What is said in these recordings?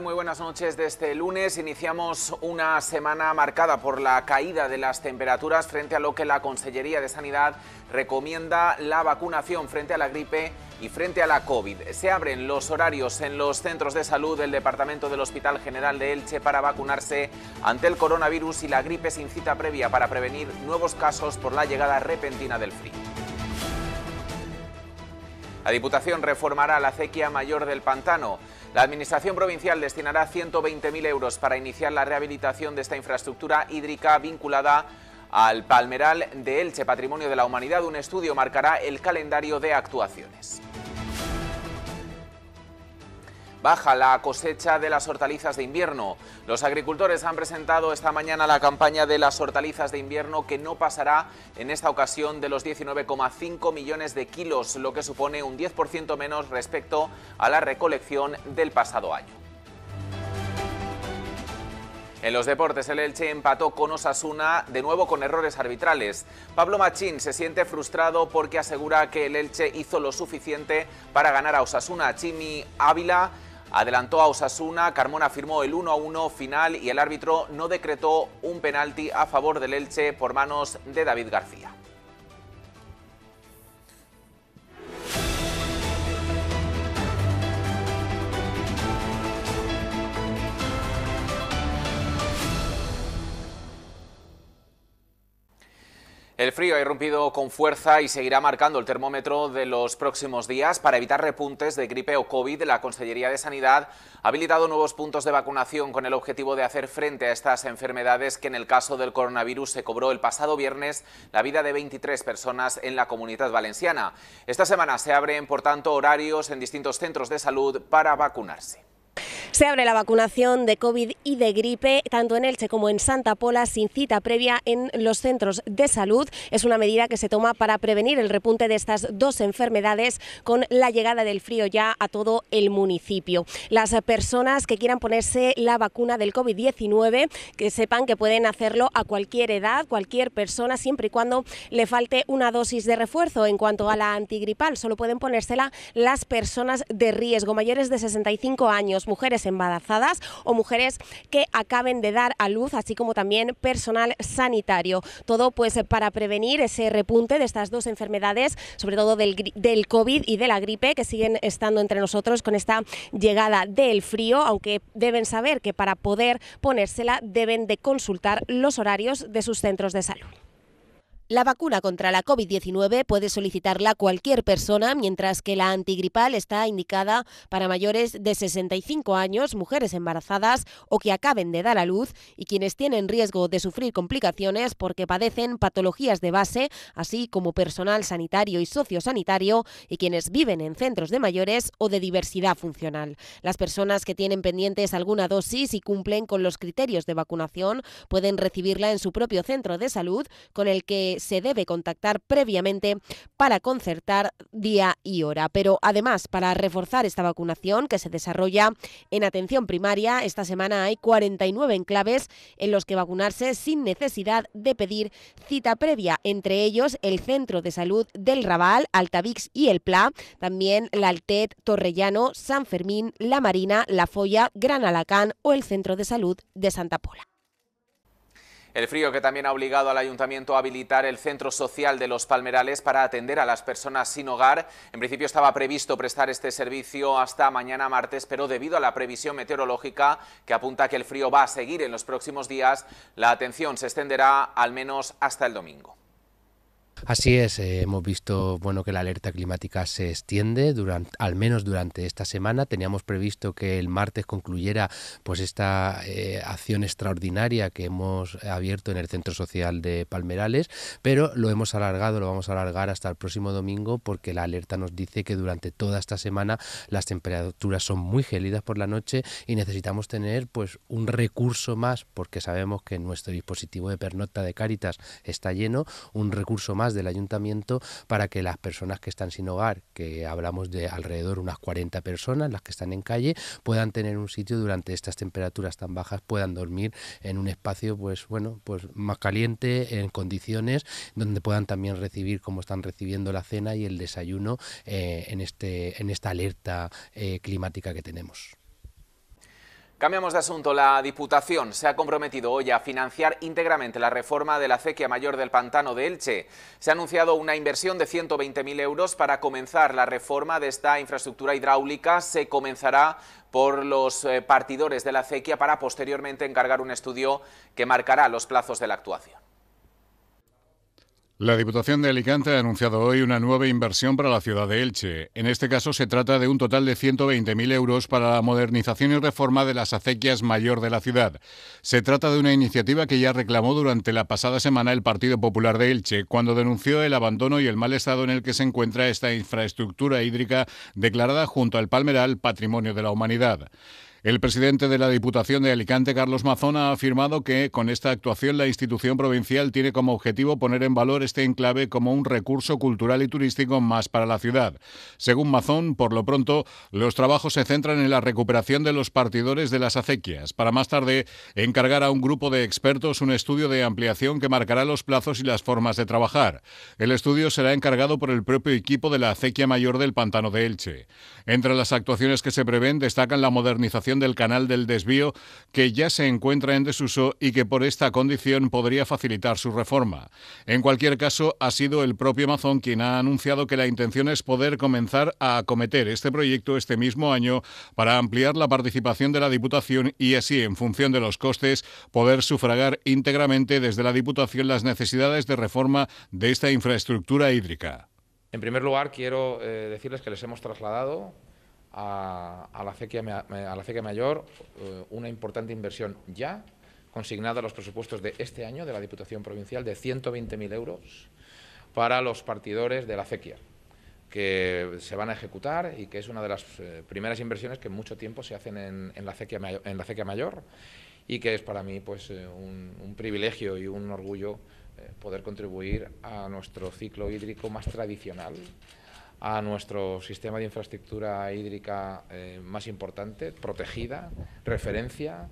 Muy buenas noches. Desde este lunes iniciamos una semana marcada por la caída de las temperaturas frente a lo que la Consellería de Sanidad recomienda la vacunación frente a la gripe y frente a la COVID. Se abren los horarios en los centros de salud del Departamento del Hospital General de Elche para vacunarse ante el coronavirus y la gripe sin cita previa para prevenir nuevos casos por la llegada repentina del frío. La Diputación reformará la acequia mayor del pantano. La Administración Provincial destinará 120.000 euros para iniciar la rehabilitación de esta infraestructura hídrica vinculada al Palmeral de Elche, Patrimonio de la Humanidad. Un estudio marcará el calendario de actuaciones baja la cosecha de las hortalizas de invierno. Los agricultores han presentado esta mañana la campaña de las hortalizas de invierno que no pasará en esta ocasión de los 19,5 millones de kilos, lo que supone un 10% menos respecto a la recolección del pasado año. En los deportes, el Elche empató con Osasuna, de nuevo con errores arbitrales. Pablo Machín se siente frustrado porque asegura que el Elche hizo lo suficiente para ganar a Osasuna. Chimi Ávila adelantó a Osasuna, Carmona firmó el 1-1 final y el árbitro no decretó un penalti a favor del Elche por manos de David García. El frío ha irrumpido con fuerza y seguirá marcando el termómetro de los próximos días. Para evitar repuntes de gripe o COVID, la Consellería de Sanidad ha habilitado nuevos puntos de vacunación con el objetivo de hacer frente a estas enfermedades que en el caso del coronavirus se cobró el pasado viernes la vida de 23 personas en la comunidad valenciana. Esta semana se abren, por tanto, horarios en distintos centros de salud para vacunarse. Se abre la vacunación de COVID y de gripe, tanto en Elche como en Santa Pola, sin cita previa en los centros de salud. Es una medida que se toma para prevenir el repunte de estas dos enfermedades con la llegada del frío ya a todo el municipio. Las personas que quieran ponerse la vacuna del COVID-19, que sepan que pueden hacerlo a cualquier edad, cualquier persona, siempre y cuando le falte una dosis de refuerzo. En cuanto a la antigripal, solo pueden ponérsela las personas de riesgo, mayores de 65 años, mujeres embarazadas o mujeres que acaben de dar a luz, así como también personal sanitario. Todo pues para prevenir ese repunte de estas dos enfermedades, sobre todo del, del COVID y de la gripe, que siguen estando entre nosotros con esta llegada del frío, aunque deben saber que para poder ponérsela deben de consultar los horarios de sus centros de salud. La vacuna contra la COVID-19 puede solicitarla cualquier persona, mientras que la antigripal está indicada para mayores de 65 años, mujeres embarazadas o que acaben de dar a luz y quienes tienen riesgo de sufrir complicaciones porque padecen patologías de base, así como personal sanitario y sociosanitario y quienes viven en centros de mayores o de diversidad funcional. Las personas que tienen pendientes alguna dosis y cumplen con los criterios de vacunación pueden recibirla en su propio centro de salud con el que se debe contactar previamente para concertar día y hora. Pero además, para reforzar esta vacunación que se desarrolla en atención primaria, esta semana hay 49 enclaves en los que vacunarse sin necesidad de pedir cita previa, entre ellos el Centro de Salud del Raval, Altavix y el Pla, también la Altet, Torrellano, San Fermín, La Marina, La Foya, Gran Alacán o el Centro de Salud de Santa Pola. El frío que también ha obligado al ayuntamiento a habilitar el centro social de los Palmerales para atender a las personas sin hogar. En principio estaba previsto prestar este servicio hasta mañana martes, pero debido a la previsión meteorológica que apunta que el frío va a seguir en los próximos días, la atención se extenderá al menos hasta el domingo. Así es, eh, hemos visto bueno que la alerta climática se extiende durante, al menos durante esta semana. Teníamos previsto que el martes concluyera pues esta eh, acción extraordinaria que hemos abierto en el Centro Social de Palmerales, pero lo hemos alargado, lo vamos a alargar hasta el próximo domingo porque la alerta nos dice que durante toda esta semana las temperaturas son muy gélidas por la noche y necesitamos tener pues un recurso más porque sabemos que nuestro dispositivo de pernocta de Cáritas está lleno, un recurso más del ayuntamiento para que las personas que están sin hogar, que hablamos de alrededor unas 40 personas, las que están en calle, puedan tener un sitio durante estas temperaturas tan bajas, puedan dormir en un espacio pues bueno, pues más caliente, en condiciones donde puedan también recibir como están recibiendo la cena y el desayuno eh, en este en esta alerta eh, climática que tenemos. Cambiamos de asunto. La Diputación se ha comprometido hoy a financiar íntegramente la reforma de la acequia mayor del pantano de Elche. Se ha anunciado una inversión de 120.000 euros para comenzar la reforma de esta infraestructura hidráulica. Se comenzará por los eh, partidores de la acequia para posteriormente encargar un estudio que marcará los plazos de la actuación. La Diputación de Alicante ha anunciado hoy una nueva inversión para la ciudad de Elche. En este caso se trata de un total de 120.000 euros para la modernización y reforma de las acequias mayor de la ciudad. Se trata de una iniciativa que ya reclamó durante la pasada semana el Partido Popular de Elche, cuando denunció el abandono y el mal estado en el que se encuentra esta infraestructura hídrica declarada junto al Palmeral Patrimonio de la Humanidad. El presidente de la Diputación de Alicante, Carlos Mazón, ha afirmado que con esta actuación la institución provincial tiene como objetivo poner en valor este enclave como un recurso cultural y turístico más para la ciudad. Según Mazón, por lo pronto, los trabajos se centran en la recuperación de los partidores de las acequias, para más tarde encargar a un grupo de expertos un estudio de ampliación que marcará los plazos y las formas de trabajar. El estudio será encargado por el propio equipo de la acequia mayor del Pantano de Elche. Entre las actuaciones que se prevén destacan la modernización del canal del desvío que ya se encuentra en desuso y que por esta condición podría facilitar su reforma. En cualquier caso, ha sido el propio Mazón quien ha anunciado que la intención es poder comenzar a acometer este proyecto este mismo año para ampliar la participación de la Diputación y así, en función de los costes, poder sufragar íntegramente desde la Diputación las necesidades de reforma de esta infraestructura hídrica. En primer lugar, quiero eh, decirles que les hemos trasladado a, la, acequia, a la acequia mayor eh, una importante inversión ya consignada a los presupuestos de este año de la Diputación Provincial de 120.000 euros para los partidores de la acequia que se van a ejecutar y que es una de las eh, primeras inversiones que en mucho tiempo se hacen en, la acequia mayor, y que es para mí pues, eh, un, privilegio y un orgullo poder contribuir a nuestro ciclo hídrico más tradicional a nuestro sistema de infraestructura hídrica eh, más importante, protegida, referencia,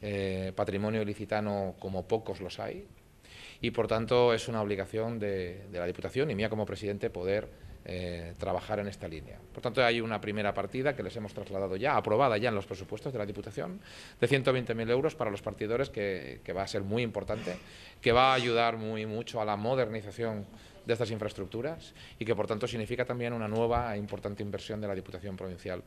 eh, patrimonio ilicitano como pocos los hay, y por tanto es una obligación de, la Diputación y mía como presidente poder eh, trabajar en esta línea. Por tanto, hay una primera partida que les hemos trasladado ya, aprobada ya en los presupuestos de la Diputación, de 120.000 euros para los partidores, que, que, va a ser muy importante, que va a ayudar muy mucho a la modernización de estas infraestructuras y que por tanto significa también una nueva e importante inversión de la Diputación Provincial.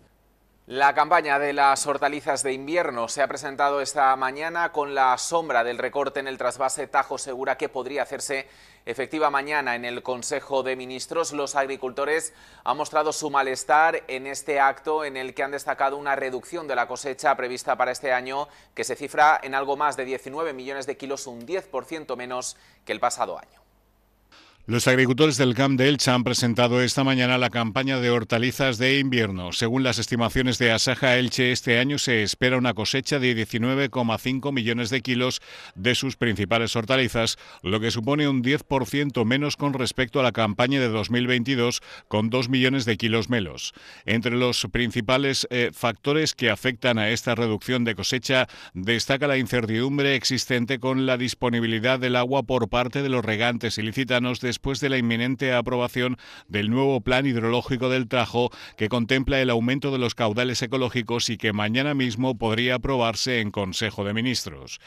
La campaña de las hortalizas de invierno se ha presentado esta mañana con la sombra del recorte en el trasvase Tajo Segura que podría hacerse efectiva mañana en el Consejo de Ministros. Los agricultores han mostrado su malestar en este acto en el que han destacado una reducción de la cosecha prevista para este año que se cifra en algo más de 19 millones de kilos, un 10% menos que el pasado año. Los agricultores del CAMP de Elche han presentado esta mañana la campaña de hortalizas de invierno. Según las estimaciones de Asaja Elche, este año se espera una cosecha de 19,5 millones de kilos de sus principales hortalizas, lo que supone un 10% menos con respecto a la campaña de 2022, con 2 millones de kilos menos. Entre los principales eh, factores que afectan a esta reducción de cosecha, destaca la incertidumbre existente con la disponibilidad del agua por parte de los regantes ilicitanos de después de la inminente aprobación del nuevo plan hidrológico del trajo, que contempla el aumento de los caudales ecológicos y que mañana mismo podría aprobarse en Consejo de Ministros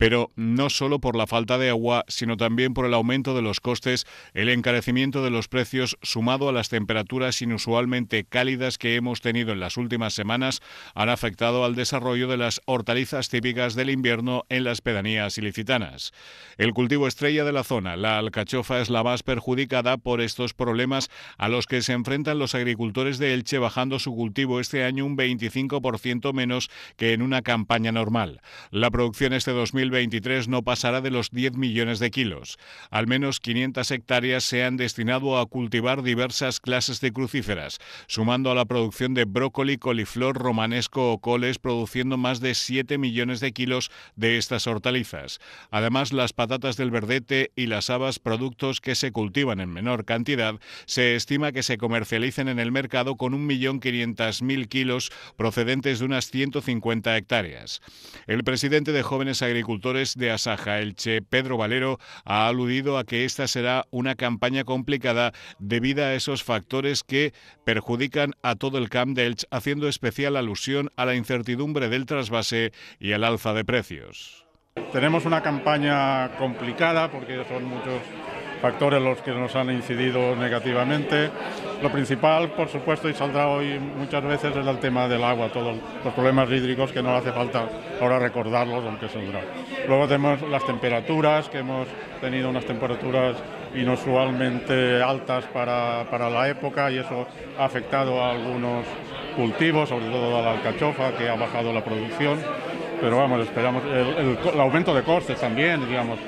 pero no solo por la falta de agua, sino también por el aumento de los costes, el encarecimiento de los precios sumado a las temperaturas inusualmente cálidas que hemos tenido en las últimas semanas, han afectado al desarrollo de las hortalizas típicas del invierno en las pedanías ilicitanas. El cultivo estrella de la zona, la alcachofa, es la más perjudicada por estos problemas a los que se enfrentan los agricultores de Elche bajando su cultivo este año un 25% menos que en una campaña normal. La producción este 2020 23 no pasará de los 10 millones de kilos. Al menos 500 hectáreas se han destinado a cultivar diversas clases de crucíferas, sumando a la producción de brócoli, coliflor, romanesco o coles, produciendo más de 7 millones de kilos de estas hortalizas. Además, las patatas del verdete y las habas, productos que se cultivan en menor cantidad, se estima que se comercialicen en el mercado con 1.500.000 kilos procedentes de unas 150 hectáreas. El presidente de Jóvenes Agricultores de Asaja. El che Pedro Valero ha aludido a que esta será una campaña complicada debido a esos factores que perjudican a todo el Camp de Elche, haciendo especial alusión a la incertidumbre del trasvase y el alza de precios. Tenemos una campaña complicada porque son muchos factores los que nos han incidido negativamente. Lo principal, por supuesto, y saldrá hoy muchas veces, es el tema del agua, todos los problemas hídricos que no hace falta ahora recordarlos, aunque saldrá. Luego tenemos las temperaturas, que hemos tenido unas temperaturas inusualmente altas para, para la época y eso ha afectado a algunos cultivos, sobre todo a la alcachofa, que ha bajado la producción. Pero vamos, esperamos el, el aumento de costes también, digamos,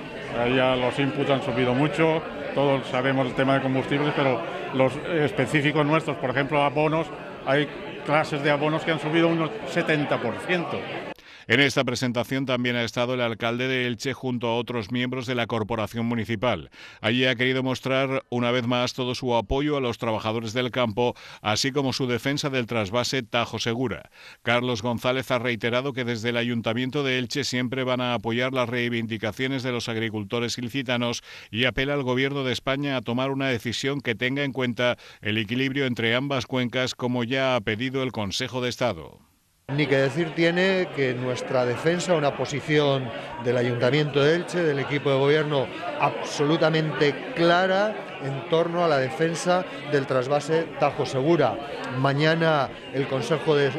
ya los inputs han subido mucho, todos sabemos el tema de combustibles, pero los específicos nuestros, por ejemplo, abonos, hay clases de abonos que han subido un 70%. En esta presentación también ha estado el alcalde de Elche junto a otros miembros de la corporación municipal. Allí ha querido mostrar una vez más todo su apoyo a los trabajadores del campo, así como su defensa del trasvase Tajo Segura. Carlos González ha reiterado que desde el Ayuntamiento de Elche siempre van a apoyar las reivindicaciones de los agricultores ilicitanos y apela al Gobierno de España a tomar una decisión que tenga en cuenta el equilibrio entre ambas cuencas, como ya ha pedido el Consejo de Estado. Ni que decir tiene que nuestra defensa, una posición del Ayuntamiento de Elche, del equipo de gobierno, absolutamente clara en torno a la defensa del trasvase Tajo Segura. Mañana el Consejo de,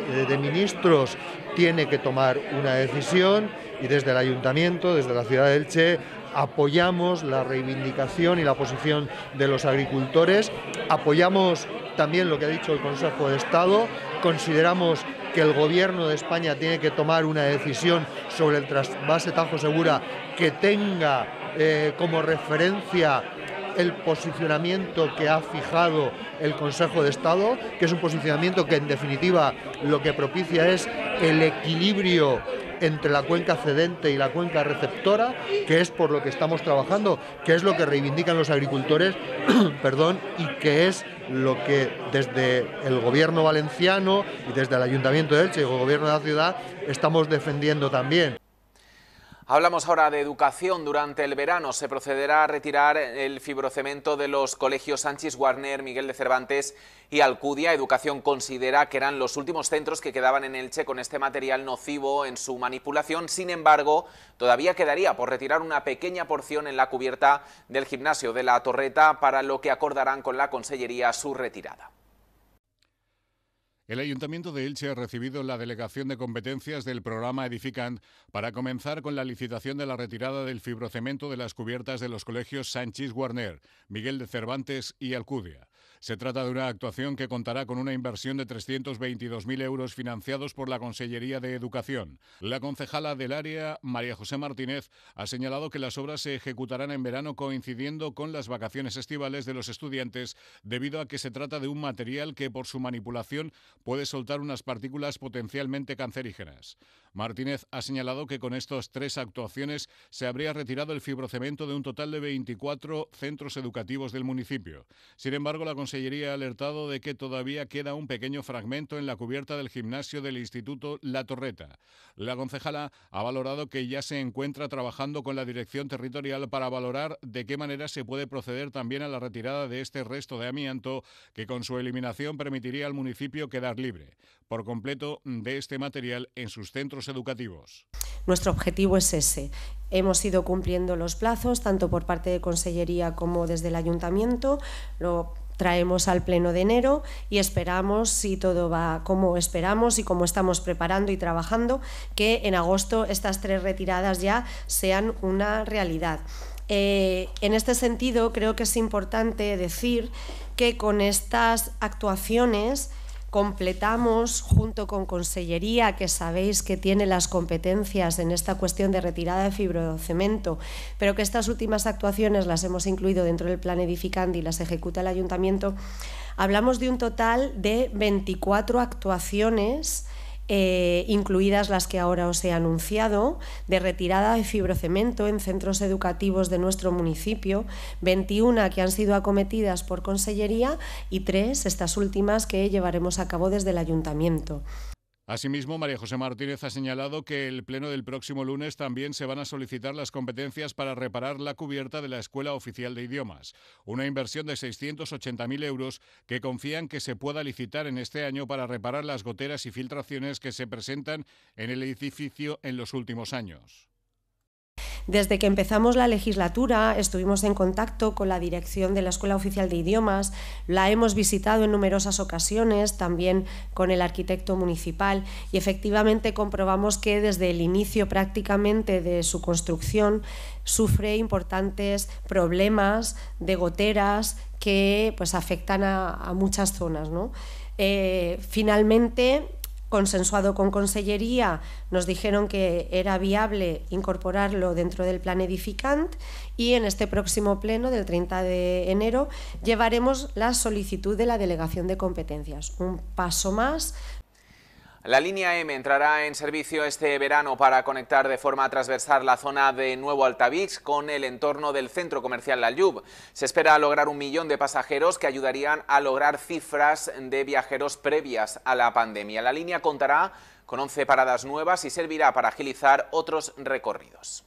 Ministros tiene que tomar una decisión y desde el Ayuntamiento, desde la ciudad de Elche, apoyamos la reivindicación y la posición de los agricultores, apoyamos también lo que ha dicho el Consejo de Estado, consideramos que el gobierno de España tiene que tomar una decisión sobre el trasvase Tajo Segura que tenga eh, como referencia el posicionamiento que ha fijado el Consejo de Estado, que es un posicionamiento que en definitiva lo que propicia es el equilibrio entre la cuenca cedente y la cuenca receptora, que es por lo que estamos trabajando, que es lo que reivindican los agricultores, perdón, y que es lo que desde el gobierno valenciano y desde el ayuntamiento de Elche y el gobierno de la ciudad estamos defendiendo también. Hablamos ahora de educación. Durante el verano se procederá a retirar el fibrocemento de los colegios Sánchez Warner, Miguel de Cervantes y Alcudia. Educación considera que eran los últimos centros que quedaban en Elche con este material nocivo en su manipulación. Sin embargo, todavía quedaría por retirar una pequeña porción en la cubierta del gimnasio de la Torreta, para lo que acordarán con la Consellería su retirada. El Ayuntamiento de Elche ha recibido la delegación de competencias del programa Edificant para comenzar con la licitación de la retirada del fibrocemento de las cubiertas de los colegios Sánchez warner Miguel de Cervantes y Alcudia. Se trata de una actuación que contará con una inversión de 322.000 euros financiados por la Consellería de Educación. La concejala del área, María José Martínez, ha señalado que las obras se ejecutarán en verano coincidiendo con las vacaciones estivales de los estudiantes debido a que se trata de un material que por su manipulación puede soltar unas partículas potencialmente cancerígenas. Martínez ha señalado que con estas tres actuaciones se habría retirado el fibrocemento de un total de 24 centros educativos del municipio. Sin embargo, Consellería ha alertado de que todavía queda un pequeño fragmento en la cubierta del gimnasio del Instituto La Torreta. La concejala ha valorado que ya se encuentra trabajando con la Dirección Territorial para valorar de qué manera se puede proceder también a la retirada de este resto de amianto que con su eliminación permitiría al municipio quedar libre por completo de este material en sus centros educativos. Nuestro objetivo es ese. Hemos ido cumpliendo los plazos, tanto por parte de Consellería como desde el Ayuntamiento. Lo traemos al pleno de enero y esperamos, si todo va como esperamos y como estamos preparando y trabajando, que en agosto estas tres retiradas ya sean una realidad. Eh, en este sentido, creo que es importante decir que con estas actuaciones completamos junto con Consellería, que sabéis que tiene las competencias en esta cuestión de retirada de fibrocemento, pero que estas últimas actuaciones las hemos incluido dentro del plan edificante y las ejecuta el ayuntamiento, hablamos de un total de 24 actuaciones eh, incluidas las que ahora os he anunciado, de retirada de fibrocemento en centros educativos de nuestro municipio, 21 que han sido acometidas por consellería y tres, estas últimas, que llevaremos a cabo desde el ayuntamiento. Asimismo, María José Martínez ha señalado que el pleno del próximo lunes también se van a solicitar las competencias para reparar la cubierta de la Escuela Oficial de Idiomas, una inversión de 680.000 euros que confían que se pueda licitar en este año para reparar las goteras y filtraciones que se presentan en el edificio en los últimos años. Desde que empezamos la legislatura estuvimos en contacto con la dirección de la Escuela Oficial de Idiomas, la hemos visitado en numerosas ocasiones, también con el arquitecto municipal y efectivamente comprobamos que desde el inicio prácticamente de su construcción sufre importantes problemas de goteras que pues afectan a, muchas zonas. Eh, finalmente consensuado con Consellería, nos dijeron que era viable incorporarlo dentro del plan edificant y en este próximo pleno del 30 de enero llevaremos la solicitud de la delegación de competencias. Un paso más la línea M entrará en servicio este verano para conectar de forma transversal la zona de Nuevo Altavix con el entorno del centro comercial La Llub. Se espera lograr un millón de pasajeros que ayudarían a lograr cifras de viajeros previas a la pandemia. La línea contará con 11 paradas nuevas y servirá para agilizar otros recorridos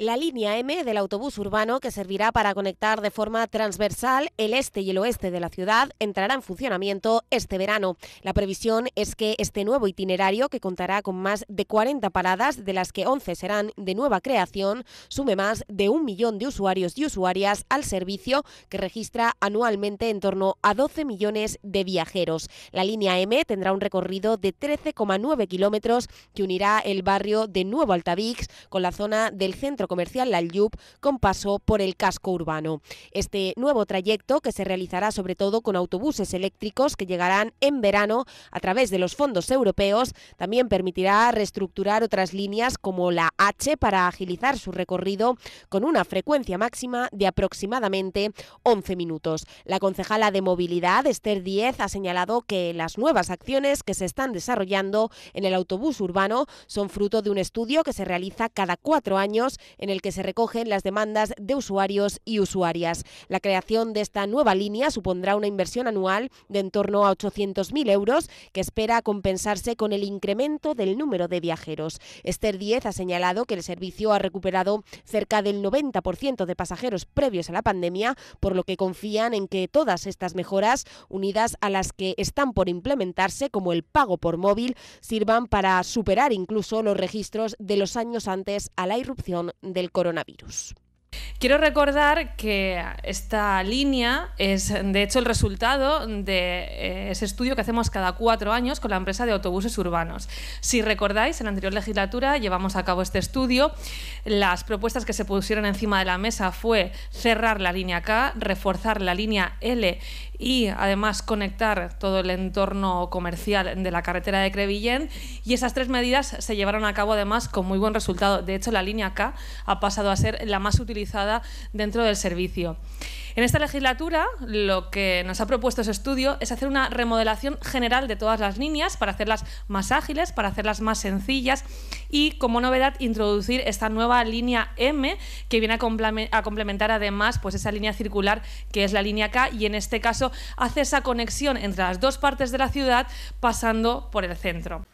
la línea M del autobús urbano que servirá para conectar de forma transversal el este y el oeste de la ciudad entrará en funcionamiento este verano. La previsión es que este nuevo itinerario, que contará con más de 40 paradas, de las que 11 serán de nueva creación, sume más de un millón de usuarios y usuarias al servicio que registra anualmente en torno a 12 millones de viajeros. La línea M tendrá un recorrido de 13,9 kilómetros que unirá el barrio de Nuevo Altavix con la zona del centro comercial La Llub con paso por el casco urbano. Este nuevo trayecto, que se realizará sobre todo con autobuses eléctricos que llegarán en verano a través de los fondos europeos, también permitirá reestructurar otras líneas como la H para agilizar su recorrido con una frecuencia máxima de aproximadamente 11 minutos. La concejala de movilidad, Esther Díez, ha señalado que las nuevas acciones que se están desarrollando en el autobús urbano son fruto de un estudio que se realiza cada cuatro años en el que se recogen las demandas de usuarios y usuarias. La creación de esta nueva línea supondrá una inversión anual de en torno a 800.000 euros que espera compensarse con el incremento del número de viajeros. Esther 10 ha señalado que el servicio ha recuperado cerca del 90% de pasajeros previos a la pandemia, por lo que confían en que todas estas mejoras, unidas a las que están por implementarse, como el pago por móvil, sirvan para superar incluso los registros de los años antes a la irrupción del coronavirus. Quiero recordar que esta línea es, de hecho, el resultado de eh, ese estudio que hacemos cada cuatro años con la empresa de autobuses urbanos. Si recordáis, en la anterior legislatura llevamos a cabo este estudio. Las propuestas que se pusieron encima de la mesa fue cerrar la línea K, reforzar la línea L y además conectar todo el entorno comercial de la carretera de Crevillent. Y esas tres medidas se llevaron a cabo además con muy buen resultado. De hecho, la línea K ha pasado a ser la más utilizada dentro del servicio. En esta legislatura lo que nos ha propuesto ese estudio es hacer una remodelación general de todas las líneas para hacerlas más ágiles, para hacerlas más sencillas y como novedad introducir esta nueva línea M que viene a complementar además pues esa línea circular que es la línea K y en este caso hace esa conexión entre las dos partes de la ciudad pasando por el centro.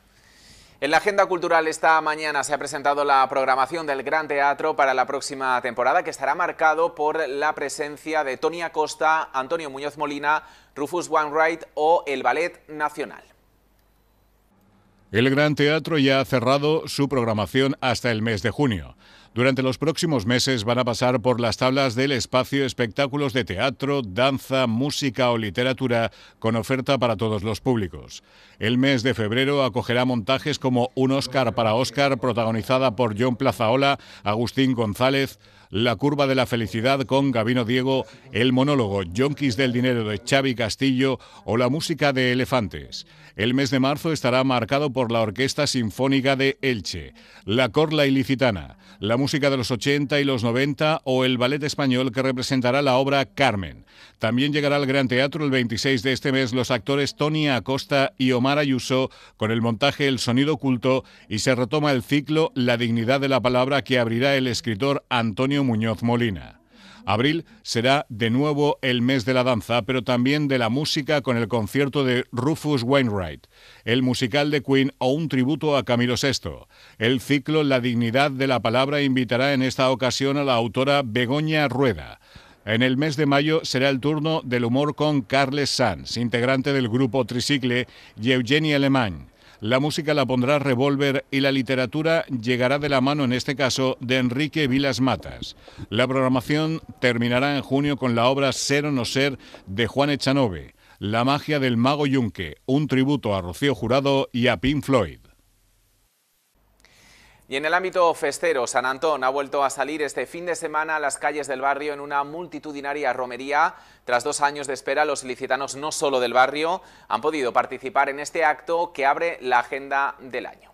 En la agenda cultural esta mañana se ha presentado la programación del Gran Teatro para la próxima temporada, que estará marcado por la presencia de Tony Acosta, Antonio Muñoz Molina, Rufus Wainwright o el Ballet Nacional. El Gran Teatro ya ha cerrado su programación hasta el mes de junio. Durante los próximos meses van a pasar por las tablas del espacio espectáculos de teatro, danza, música o literatura con oferta para todos los públicos. El mes de febrero acogerá montajes como Un Oscar para Oscar protagonizada por John Plazaola, Agustín González, La curva de la felicidad con Gabino Diego, El monólogo Yonkis del dinero de Xavi Castillo o la música de Elefantes. El mes de marzo estará marcado por la Orquesta Sinfónica de Elche, La Corla Ilicitana, la música música de los 80 y los 90 o el ballet español que representará la obra Carmen. También llegará al Gran Teatro el 26 de este mes los actores Tony Acosta y Omar Ayuso con el montaje El Sonido Oculto y se retoma el ciclo La Dignidad de la Palabra que abrirá el escritor Antonio Muñoz Molina. Abril será de nuevo el mes de la danza, pero también de la música con el concierto de Rufus Wainwright, el musical de Queen o un tributo a Camilo VI. El ciclo La dignidad de la palabra invitará en esta ocasión a la autora Begoña Rueda. En el mes de mayo será el turno del humor con Carles Sanz, integrante del grupo Tricicle, y Eugenie Alemán. La música la pondrá Revolver y la literatura llegará de la mano, en este caso, de Enrique Vilas Matas. La programación terminará en junio con la obra Ser o no ser de Juan Echanove, La magia del mago Yunque, un tributo a Rocío Jurado y a Pink Floyd. Y en el ámbito festero, San Antón ha vuelto a salir este fin de semana a las calles del barrio en una multitudinaria romería. Tras dos años de espera, los licitanos no solo del barrio han podido participar en este acto que abre la agenda del año.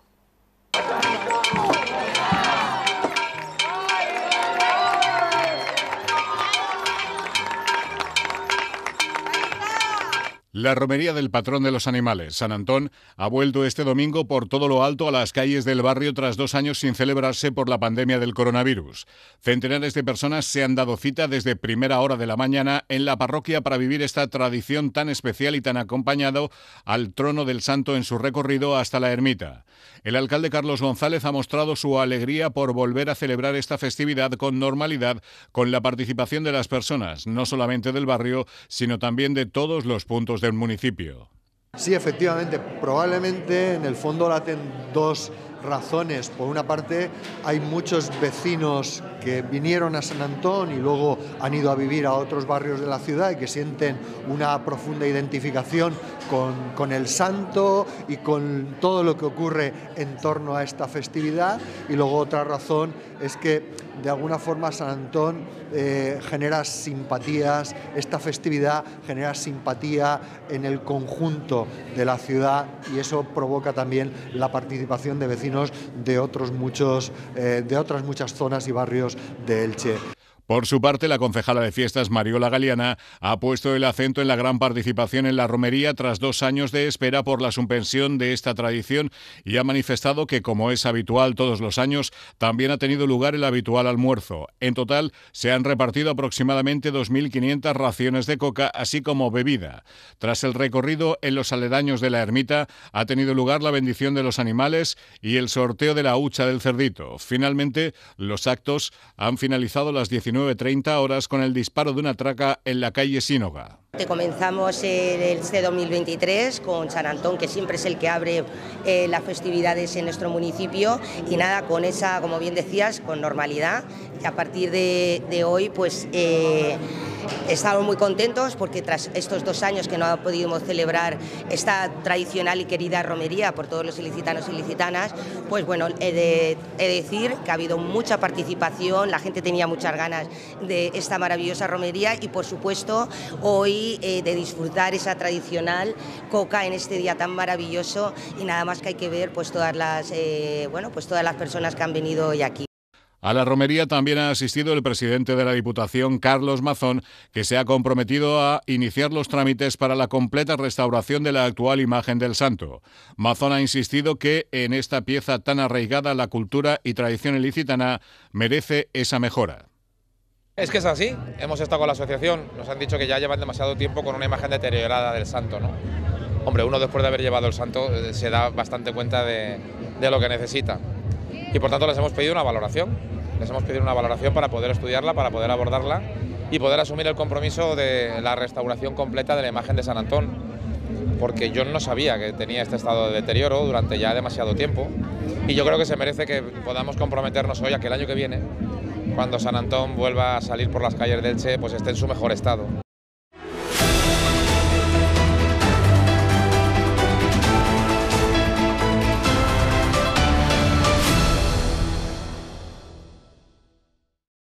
La romería del patrón de los animales, San Antón, ha vuelto este domingo por todo lo alto a las calles del barrio tras dos años sin celebrarse por la pandemia del coronavirus. Centenares de personas se han dado cita desde primera hora de la mañana en la parroquia para vivir esta tradición tan especial y tan acompañado al trono del santo en su recorrido hasta la ermita. El alcalde Carlos González ha mostrado su alegría por volver a celebrar esta festividad con normalidad, con la participación de las personas, no solamente del barrio, sino también de todos los puntos del municipio. Sí, efectivamente, probablemente en el fondo laten dos razones. Por una parte, hay muchos vecinos que vinieron a San Antón y luego han ido a vivir a otros barrios de la ciudad y que sienten una profunda identificación con, con el santo y con todo lo que ocurre en torno a esta festividad. Y luego otra razón es que de alguna forma San Antón eh, genera simpatías, esta festividad genera simpatía en el conjunto de la ciudad y eso provoca también la participación de vecinos de, eh, de otras muchas zonas y barrios de Elche. Por su parte, la concejala de fiestas Mariola Galeana ha puesto el acento en la gran participación en la romería tras dos años de espera por la suspensión de esta tradición y ha manifestado que, como es habitual todos los años, también ha tenido lugar el habitual almuerzo. En total, se han repartido aproximadamente 2.500 raciones de coca, así como bebida. Tras el recorrido en los aledaños de la ermita, ha tenido lugar la bendición de los animales y el sorteo de la hucha del cerdito. Finalmente, los actos han finalizado las 19 9.30 horas con el disparo de una traca en la calle Sínoga. Comenzamos el este 2023 con San Antón, que siempre es el que abre eh, las festividades en nuestro municipio y nada, con esa, como bien decías, con normalidad. a partir de, hoy, pues... Eh, Estamos muy contentos porque tras estos dos años que no hemos podido celebrar esta tradicional y querida romería por todos los ilicitanos y ilicitanas, pues bueno, he de, decir que ha habido mucha participación, la gente tenía muchas ganas de esta maravillosa romería y por supuesto hoy eh, de disfrutar esa tradicional coca en este día tan maravilloso y nada más que hay que ver pues todas las, eh, bueno, pues todas las personas que han venido hoy aquí. A la romería también ha asistido el presidente de la Diputación, Carlos Mazón, que se ha comprometido a iniciar los trámites para la completa restauración de la actual imagen del santo. Mazón ha insistido que en esta pieza tan arraigada la cultura y tradición ilicitana merece esa mejora. Es que es así, hemos estado con la asociación, nos han dicho que ya llevan demasiado tiempo con una imagen deteriorada del santo, ¿no? Hombre, uno después de haber llevado el santo eh, se da bastante cuenta de, de lo que necesita. Y por tanto les hemos pedido una valoración, les hemos pedido una valoración para poder estudiarla, para poder abordarla y poder asumir el compromiso de la restauración completa de la imagen de San Antón, porque yo no sabía que tenía este estado de deterioro durante ya demasiado tiempo y yo creo que se merece que podamos comprometernos hoy a que el año que viene, cuando San Antón vuelva a salir por las calles del Che, pues esté en su mejor estado.